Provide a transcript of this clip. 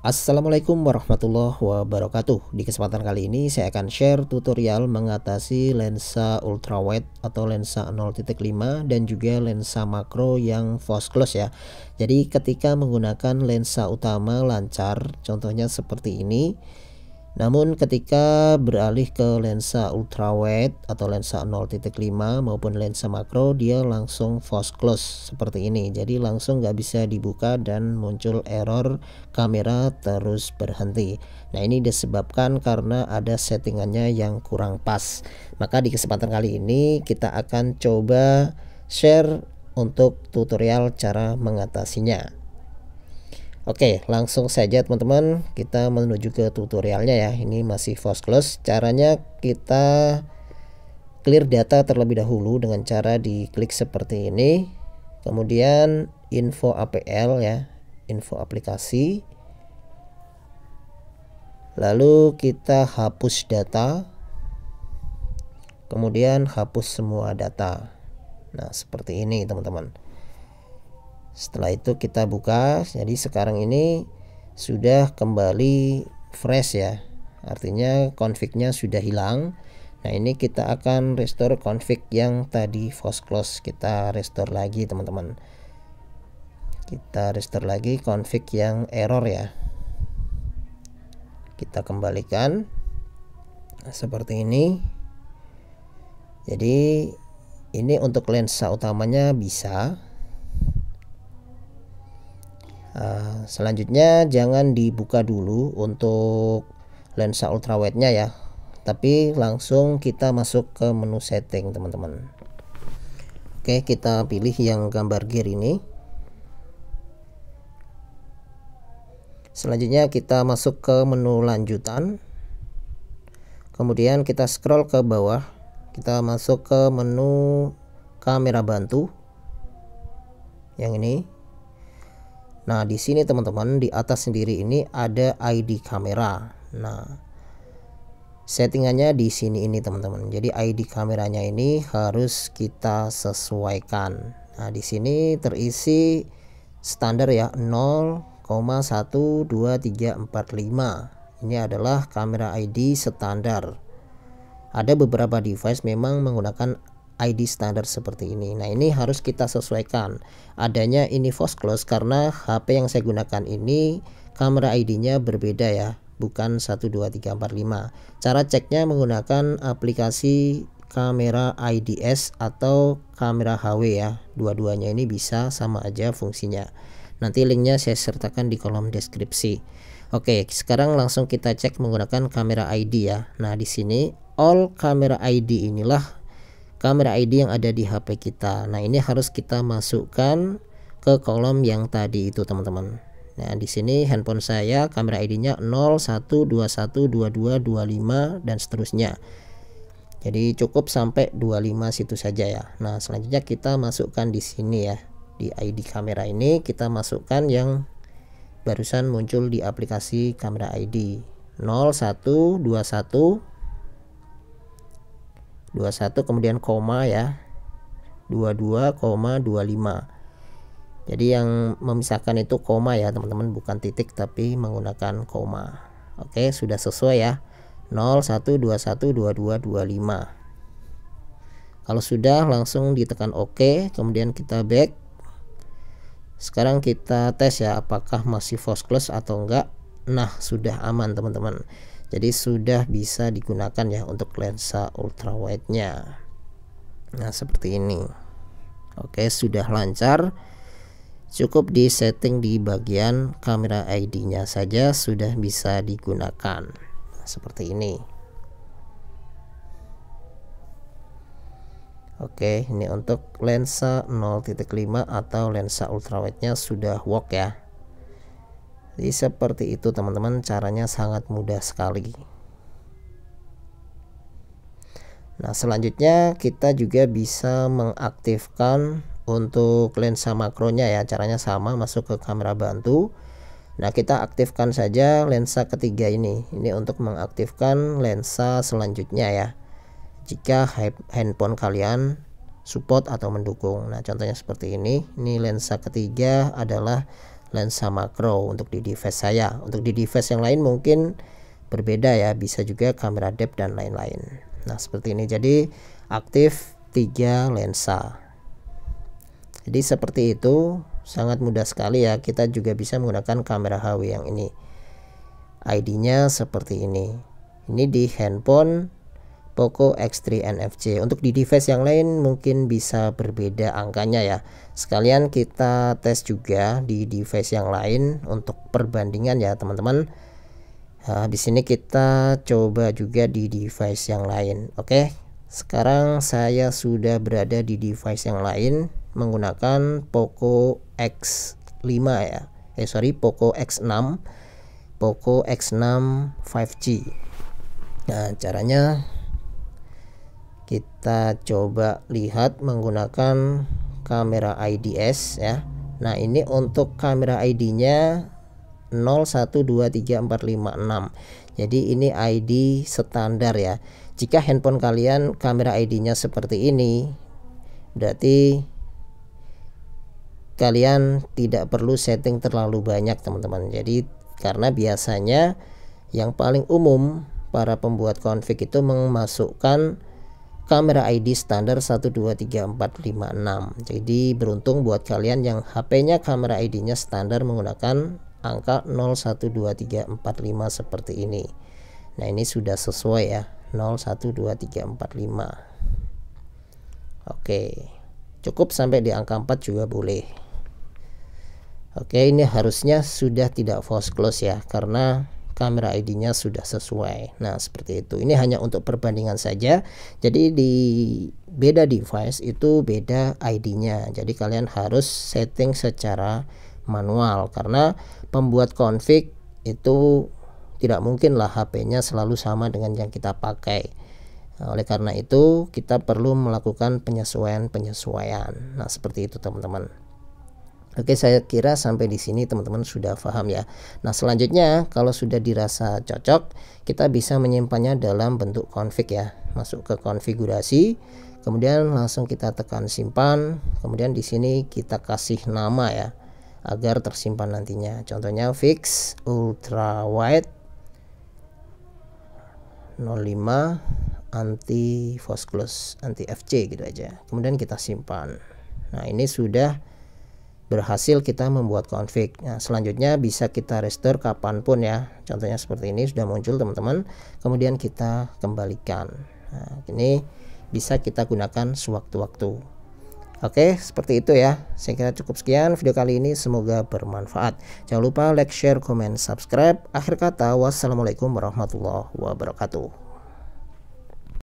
Assalamualaikum warahmatullahi wabarakatuh Di kesempatan kali ini saya akan share tutorial mengatasi lensa ultrawide atau lensa 0.5 dan juga lensa makro yang close ya Jadi ketika menggunakan lensa utama lancar contohnya seperti ini namun ketika beralih ke lensa ultrawide atau lensa 0.5 maupun lensa makro dia langsung false close seperti ini. Jadi langsung nggak bisa dibuka dan muncul error kamera terus berhenti. Nah ini disebabkan karena ada settingannya yang kurang pas. Maka di kesempatan kali ini kita akan coba share untuk tutorial cara mengatasinya. Oke langsung saja teman-teman kita menuju ke tutorialnya ya ini masih force close caranya kita clear data terlebih dahulu dengan cara diklik seperti ini kemudian info APL ya info aplikasi lalu kita hapus data kemudian hapus semua data nah seperti ini teman-teman setelah itu kita buka jadi sekarang ini sudah kembali fresh ya artinya konfliknya sudah hilang nah ini kita akan restore config yang tadi force close kita restore lagi teman-teman kita restore lagi config yang error ya kita kembalikan seperti ini jadi ini untuk lensa utamanya bisa Eh, selanjutnya jangan dibuka dulu untuk lensa ultrawide-nya ya. Tapi langsung kita masuk ke menu setting teman-teman. Oke, kita pilih yang gambar gear ini. Selanjutnya kita masuk ke menu lanjutan. Kemudian kita scroll ke bawah. Kita masuk ke menu kamera bantu. Yang ini Nah, di sini teman-teman di atas sendiri ini ada ID kamera. Nah, settingannya di sini ini teman-teman. Jadi ID kameranya ini harus kita sesuaikan. Nah, di sini terisi standar ya 0,12345. Ini adalah kamera ID standar. Ada beberapa device memang menggunakan ID standar seperti ini. Nah, ini harus kita sesuaikan adanya ini force close karena HP yang saya gunakan ini kamera ID-nya berbeda ya, bukan 12345. Cara ceknya menggunakan aplikasi kamera IDS atau kamera HW ya. Dua-duanya ini bisa sama aja fungsinya. Nanti linknya saya sertakan di kolom deskripsi. Oke, sekarang langsung kita cek menggunakan kamera ID ya. Nah, di sini all kamera ID inilah kamera ID yang ada di HP kita. Nah, ini harus kita masukkan ke kolom yang tadi itu, teman-teman. Nah, di sini handphone saya kamera ID-nya 01212225 dan seterusnya. Jadi cukup sampai 25 situ saja ya. Nah, selanjutnya kita masukkan di sini ya. Di ID kamera ini kita masukkan yang barusan muncul di aplikasi kamera ID 0121 21 kemudian koma ya 22,25 jadi yang memisahkan itu koma ya teman-teman bukan titik tapi menggunakan koma oke sudah sesuai ya 0 1 2 1 2 2 kalau sudah langsung ditekan OK kemudian kita back sekarang kita tes ya apakah masih false close atau enggak nah sudah aman teman-teman jadi sudah bisa digunakan ya untuk lensa ultrawide nya nah seperti ini oke sudah lancar cukup di setting di bagian kamera ID nya saja sudah bisa digunakan nah, seperti ini Oke ini untuk lensa 0.5 atau lensa ultrawide nya sudah work ya jadi seperti itu teman-teman caranya sangat mudah sekali. Nah selanjutnya kita juga bisa mengaktifkan untuk lensa makronya ya caranya sama masuk ke kamera bantu. Nah kita aktifkan saja lensa ketiga ini. Ini untuk mengaktifkan lensa selanjutnya ya. Jika handphone kalian support atau mendukung. Nah contohnya seperti ini. Ini lensa ketiga adalah lensa makro untuk di device saya untuk di device yang lain mungkin berbeda ya bisa juga kamera depth dan lain-lain nah seperti ini jadi aktif tiga lensa jadi seperti itu sangat mudah sekali ya kita juga bisa menggunakan kamera HW yang ini ID nya seperti ini ini di handphone Poco X3 NFC. Untuk di device yang lain mungkin bisa berbeda angkanya ya. Sekalian kita tes juga di device yang lain untuk perbandingan ya teman-teman. Habis ini kita coba juga di device yang lain. Oke. Sekarang saya sudah berada di device yang lain menggunakan Poco X5 ya. Eh sorry Poco X6. Poco X6 5G. Nah, caranya kita coba lihat menggunakan kamera IDS ya Nah ini untuk kamera ID nya 0123456 jadi ini ID standar ya jika handphone kalian kamera ID nya seperti ini berarti kalian tidak perlu setting terlalu banyak teman-teman jadi karena biasanya yang paling umum para pembuat config itu memasukkan kamera ID standar 123456 jadi beruntung buat kalian yang HP-nya kamera ID-nya standar menggunakan angka 012345 seperti ini nah ini sudah sesuai ya 012345 oke cukup sampai di angka 4 juga boleh oke ini harusnya sudah tidak false close ya karena kamera ID-nya sudah sesuai. Nah, seperti itu. Ini hanya untuk perbandingan saja. Jadi di beda device itu beda ID-nya. Jadi kalian harus setting secara manual karena pembuat config itu tidak mungkinlah HP-nya selalu sama dengan yang kita pakai. oleh karena itu, kita perlu melakukan penyesuaian-penyesuaian. Nah, seperti itu, teman-teman. Oke, saya kira sampai di sini teman-teman sudah paham ya. Nah, selanjutnya kalau sudah dirasa cocok, kita bisa menyimpannya dalam bentuk config ya. Masuk ke konfigurasi, kemudian langsung kita tekan simpan, kemudian di sini kita kasih nama ya agar tersimpan nantinya. Contohnya fix ultra wide 05 anti fosklus anti FC gitu aja. Kemudian kita simpan. Nah, ini sudah berhasil kita membuat config. Nah, selanjutnya bisa kita restore kapanpun ya. Contohnya seperti ini sudah muncul teman-teman. Kemudian kita kembalikan. Nah, ini bisa kita gunakan sewaktu-waktu. Oke, seperti itu ya. Saya kira cukup sekian video kali ini. Semoga bermanfaat. Jangan lupa like, share, comment subscribe. Akhir kata, wassalamualaikum warahmatullahi wabarakatuh.